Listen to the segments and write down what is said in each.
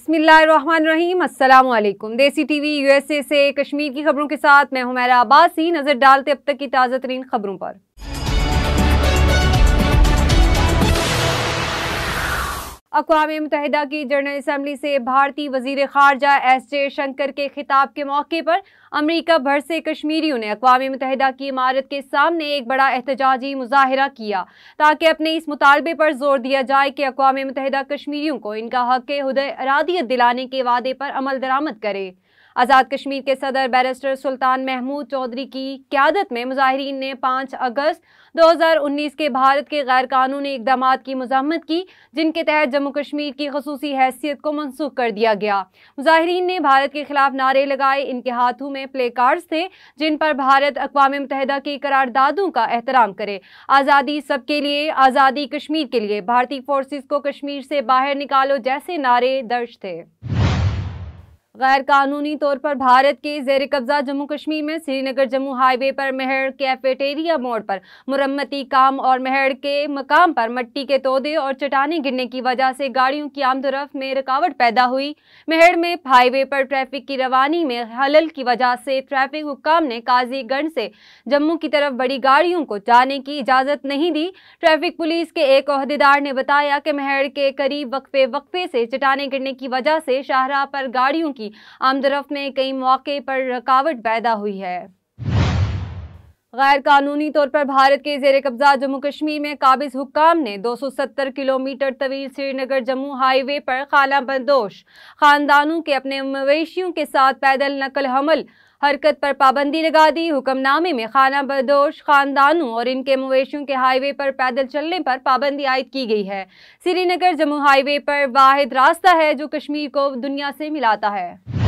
बिस्मिल्लाम असलकुम देसी TV USA से कश्मीर की खबरों के साथ मैं हूं मेरा अब्बासी नज़र डालते अब तक की ताज़ा तरीन खबरों पर अकवा मुतहदा की जनरल असम्बली से भारतीय वजीर खारजा एस जयशंकर के खिताब के मौके पर अमरीका भर से कश्मीरियों ने अकवा मुतहदा की इमारत के सामने एक बड़ा एहतजाजी मुजाहरा किया ताकि अपने इस मुतालबे पर जोर दिया जाए कि अकवा मुतहदा कश्मीरियों को इनका हक हदय अरादियत दिलाने के वादे पर अमल दरामद करे आज़ाद कश्मीर के सदर बैरिस्टर सुल्तान महमूद चौधरी की क्यादत में मुजाहरीन ने 5 अगस्त 2019 के भारत के गैर कानूनी इकदाम की मजम्मत की जिनके तहत जम्मू कश्मीर की खसूसी हैसियत को मनसूख कर दिया गया मुजाहरीन ने भारत के खिलाफ नारे लगाए इनके हाथों में प्ले कार्ड्स थे जिन पर भारत अकवा मुतहदा की करारदादों का एहतराम करे आज़ादी सबके लिए आज़ादी कश्मीर के लिए भारतीय फोर्स को कश्मीर से बाहर निकालो जैसे नारे दर्ज थे गैर कानूनी तौर पर भारत के जेर कब्जा जम्मू कश्मीर में श्रीनगर जम्मू हाईवे पर मेहर कैफेटेरिया मोड़ पर मुरम्मती काम और मेहर के मकाम पर मट्टी के तोदे और चटानें गिरने की वजह से गाड़ियों की आमदरफ में रुकावट पैदा हुई मेहर में हाईवे पर ट्रैफिक की रवानी में हलल की वजह से ट्रैफिक हुकाम ने काजीगंज से जम्मू की तरफ बड़ी गाड़ियों को जाने की इजाज़त नहीं दी ट्रैफिक पुलिस के एक अहदेदार ने बताया कि मेहर के करीब वक्फे वक्फे से चटाने गिरने की वजह से शाहरा पर गाड़ियों की आमदरफ में कई मौके पर रुकावट पैदा हुई है गैर कानूनी तौर पर भारत के जेर कब्जा जम्मू कश्मीर में काबिज हुकाम ने 270 किलोमीटर तवील श्रीनगर जम्मू हाईवे पर खाला बंदोश खानदानों के अपने मवेशियों के साथ पैदल नकल हमल हरकत पर पाबंदी लगा दी हुक्मनामे में खाना बदोश खानदानों और इनके मवेशियों के हाईवे पर पैदल चलने पर पाबंदी आयद की गई है श्रीनगर जम्मू हाईवे पर वाद रास्ता है जो कश्मीर को दुनिया से मिलाता है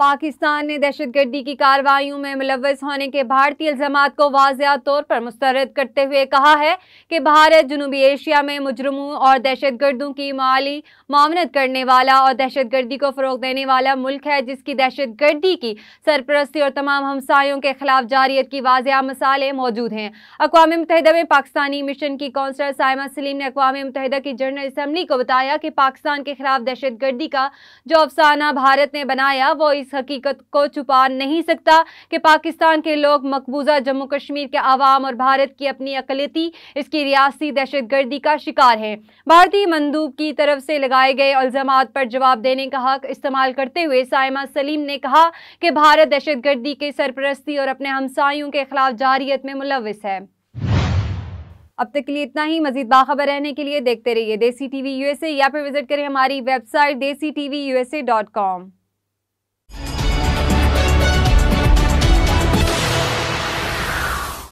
पाकिस्तान ने दहशतगर्दी की कार्रवाइयों में मुलवस होने के भारतीय इल्जाम को वाजिया तौर पर मुस्तरद करते हुए कहा है कि भारत जनूबी एशिया में मुजरमों और दहशत गर्दों की माली मामनत करने वाला और दहशत गर्दी को फ़रोग देने वाला मुल्क है जिसकी दहशत गर्दी की सरपरस्ती और तमाम हमसायों के खिलाफ जारियत की वाजिया मसाले मौजूद हैं अकवा मुतहदा में पाकिस्तानी मिशन की कौंसलर साइमा सलीम ने अकवा मुतहदा की जनरल असम्बली को बताया कि पाकिस्तान के खिलाफ दहशत गर्दी का जो अफसाना भारत ने बनाया वो इस इस हकीकत को छुपा नहीं सकता कि पाकिस्तान के लोग मकबूजा जम्मू कश्मीर के आवाम और भारत की अपनी अकलीती इसकी रियासी दहशत गर्दी का शिकार है भारतीय मंदूब की तरफ से लगाए गए अल्जाम पर जवाब देने का हक इस्तेमाल करते हुए साइमा सलीम ने कहा कि भारत दहशत गर्दी के सरपरस्ती और अपने हमसायों के खिलाफ जारियत में मुलविस है अब तक के लिए इतना ही मजीद बाखबर रहने के लिए देखते रहिए देसी टीवी यूएसए या फिर विजिट करें हमारी वेबसाइट देसी टीवी यूएसए डॉट कॉम